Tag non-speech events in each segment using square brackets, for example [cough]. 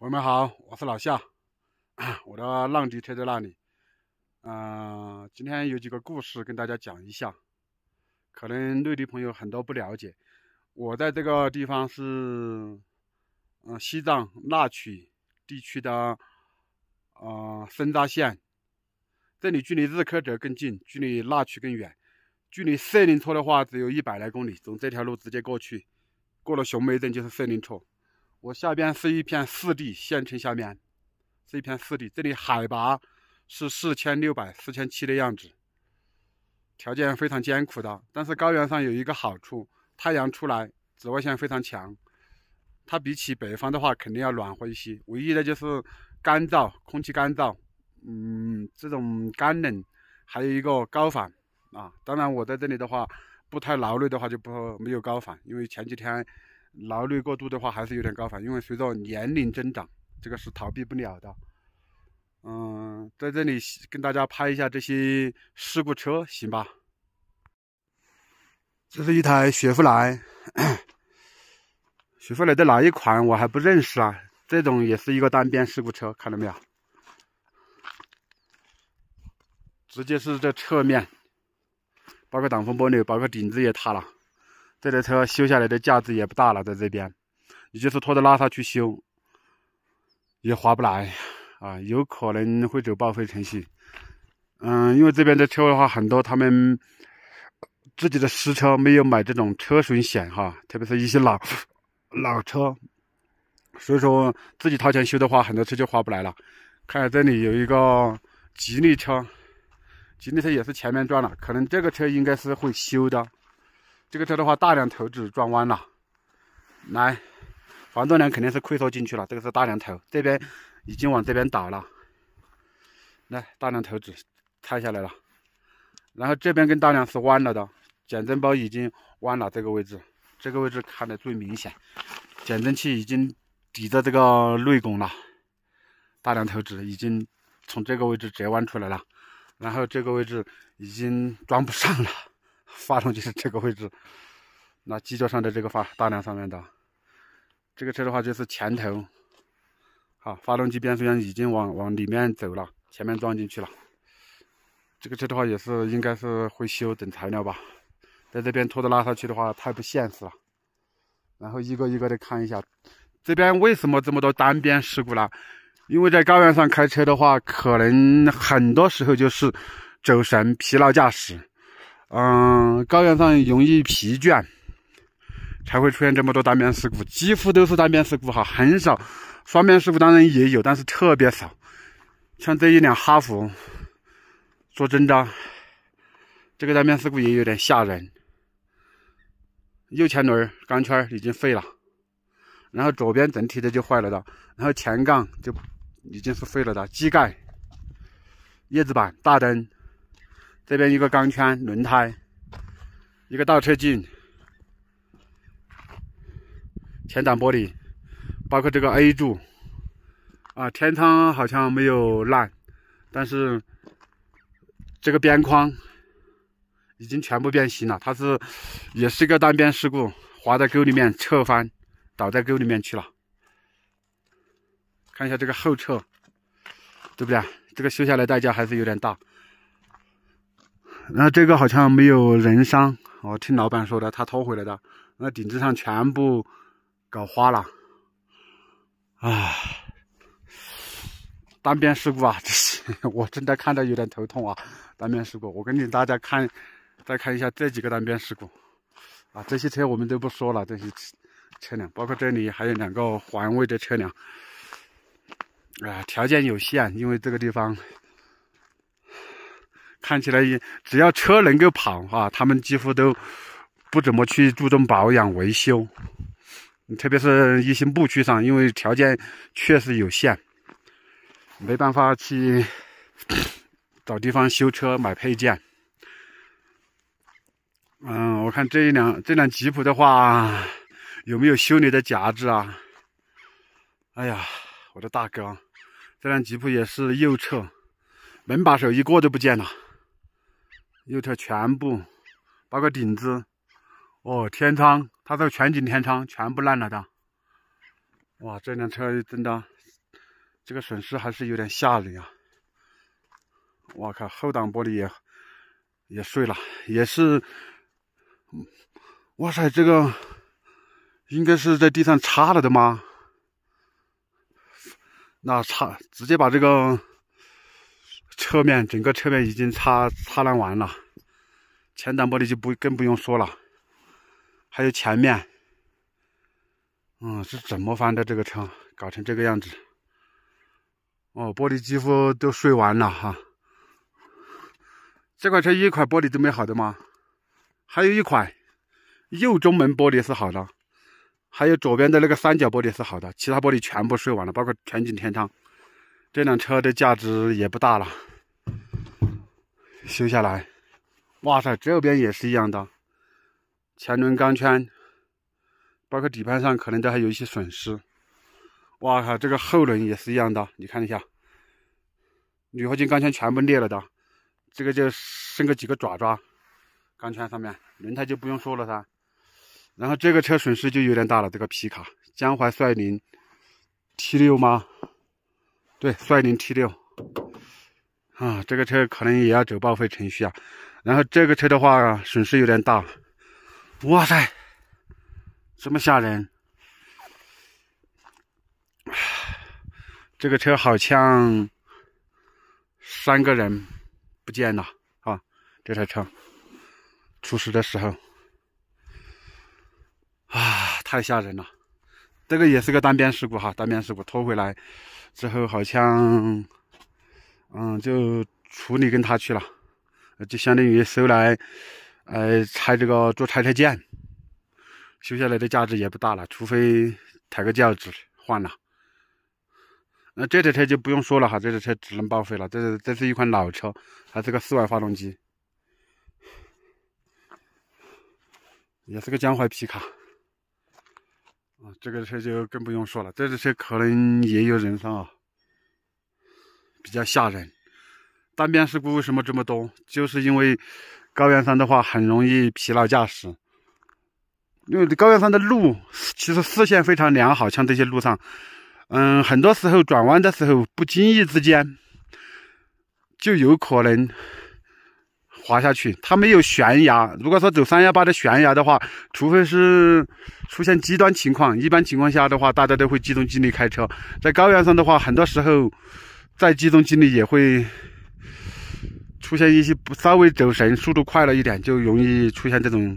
朋友们好，我是老夏，[clears throat] 我的浪迪车在那里。嗯，今天有几个故事跟大家讲一下，可能内地朋友很多不了解。我在这个地方是，嗯，西藏那曲地区的，啊，深扎县。这里距离日喀则更近，距离那曲更远。距离色林错的话，只有一百来公里，从这条路直接过去。过了雄梅镇就是色林错。我下边是一片湿地，县城下面是一片湿地。这里海拔是四千六百、四千七的样子，条件非常艰苦的。但是高原上有一个好处，太阳出来，紫外线非常强，它比起北方的话，肯定要暖和一些。唯一的就是干燥，空气干燥，嗯，这种干冷，还有一个高反啊。当然，我在这里的话，不太劳累的话，就不没有高反，因为前几天。劳累过度的话，还是有点高反，因为随着年龄增长，这个是逃避不了的。嗯，在这里跟大家拍一下这些事故车，行吧？这是一台雪佛兰，[coughs] 雪佛兰的哪一款我还不认识啊？这种也是一个单边事故车，看到没有？直接是在侧面，包括挡风玻璃，包括顶子也塌了。这台车修下来的价值也不大了，在这边，你就是拖到拉萨去修，也划不来啊，有可能会走报废程序。嗯，因为这边的车的话很多，他们自己的私车没有买这种车损险哈，特别是一些老老车，所以说自己掏钱修的话，很多车就划不来了。看这里有一个吉利车，吉利车也是前面撞了，可能这个车应该是会修的。这个车的话，大梁头子撞弯了。来，防撞梁肯定是溃缩进去了。这个是大梁头，这边已经往这边倒了。来，大梁头子拆下来了。然后这边跟大梁是弯了的，减震包已经弯了。这个位置，这个位置看得最明显，减震器已经抵着这个内拱了。大梁头子已经从这个位置折弯出来了，然后这个位置已经装不上了。发动机是 [laughs] 这个位置，那犄角上的这个发大梁上面的，这个车的话就是前头，好，发动机变速箱已经往往里面走了，前面撞进去了。这个车的话也是应该是会修等材料吧，在这边拖着拉上去的话太不现实了。然后一个一个的看一下，这边为什么这么多单边事故呢？因为在高原上开车的话，可能很多时候就是走神、疲劳驾驶。嗯，高原上容易疲倦，才会出现这么多单边事故，几乎都是单边事故哈，很少双边事故，当然也有，但是特别少。像这一辆哈弗，做真的，这个单边事故也有点吓人。右前轮钢圈已经废了，然后左边整体的就坏了的，然后前杠就已经是废了的，机盖、叶子板、大灯。这边一个钢圈轮胎，一个倒车镜，前挡玻璃，包括这个 A 柱啊，天窗好像没有烂，但是这个边框已经全部变形了。它是也是一个单边事故，滑在沟里面侧翻，倒在沟里面去了。看一下这个后侧，对不对这个修下来代价还是有点大。那这个好像没有人伤，我听老板说的，他拖回来的，那顶子上全部搞花了，啊，单边事故啊，这是我真的看到有点头痛啊，单边事故。我给你大家看，再看一下这几个单边事故，啊，这些车我们都不说了，这些车辆，包括这里还有两个环卫的车辆，啊，条件有限，因为这个地方。看起来，只要车能够跑，哈，他们几乎都不怎么去注重保养维修，特别是一些牧区上，因为条件确实有限，没办法去找地方修车、买配件。嗯，我看这一辆这辆吉普的话，有没有修理的夹子啊？哎呀，我的大哥，这辆吉普也是右侧门把手一个都不见了。油条全部，包括顶子，哦，天窗，它这个全景天窗全部烂了的。哇，这辆车真的，这个损失还是有点吓人啊。我靠，后挡玻璃也也碎了，也是。哇塞，这个应该是在地上擦了的吗？那擦，直接把这个。侧面整个侧面已经擦擦烂完了，前挡玻璃就不更不用说了。还有前面，嗯，是怎么翻的这个车，搞成这个样子？哦，玻璃几乎都碎完了哈。这款车一块玻璃都没好的吗？还有一款右中门玻璃是好的，还有左边的那个三角玻璃是好的，其他玻璃全部碎完了，包括全景天窗。这辆车的价值也不大了。修下来，哇塞，这边也是一样的，前轮钢圈，包括底盘上可能都还有一些损失。哇靠，这个后轮也是一样的，你看一下，铝合金钢圈全部裂了的，这个就剩个几个爪爪，钢圈上面，轮胎就不用说了噻。然后这个车损失就有点大了，这个皮卡江淮帅铃 T6 吗？对，帅铃 T6。啊，这个车可能也要走报废程序啊。然后这个车的话，损失有点大。哇塞，这么吓人！这个车好像三个人不见了啊。这台车出事的时候啊，太吓人了。这个也是个单边事故哈，单边事故拖回来之后好像。嗯，就处理跟他去了，就相当于收来，呃，拆这个做拆车件，修下来的价值也不大了，除非抬个轿子换了。那这台车就不用说了哈，这台车只能报废了。这这是一款老车，还是个四外发动机，也是个江淮皮卡。啊，这个车就更不用说了，这台车可能也有人伤啊。比较吓人，单边事故为什么这么多？就是因为高原山的话很容易疲劳驾驶，因为高原山的路其实视线非常良好，像这些路上，嗯，很多时候转弯的时候不经意之间就有可能滑下去。它没有悬崖，如果说走三幺八的悬崖的话，除非是出现极端情况，一般情况下的话，大家都会集中精力开车。在高原上的话，很多时候。再集中精力也会出现一些不稍微走神，速度快了一点就容易出现这种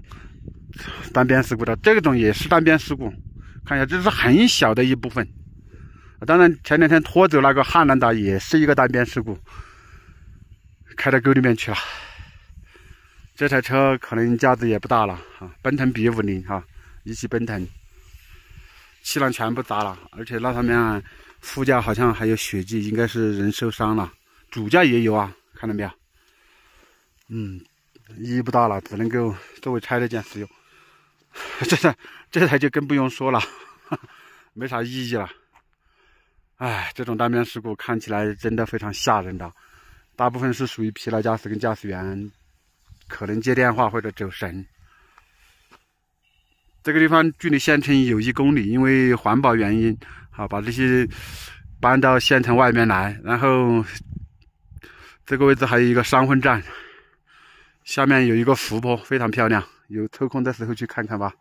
单边事故的。这种也是单边事故，看一下这是很小的一部分。当然前两天拖走那个汉兰达也是一个单边事故，开到沟里面去了。这台车可能价值也不大了啊，奔腾 B 五零哈，一汽奔腾。气囊全部砸了，而且那上面副驾好像还有血迹，应该是人受伤了。主驾也有啊，看到没有？嗯，意义不大了，只能够作为拆的件使用。这台这台就更不用说了，[laughs] 没啥意义了。唉，这种单边事故看起来真的非常吓人的，大部分是属于疲劳驾驶跟驾驶员可能接电话或者走神。这个地方距离县城有一公里，因为环保原因，好把这些搬到县城外面来。然后，这个位置还有一个商混站，下面有一个湖泊，非常漂亮，有抽空的时候去看看吧。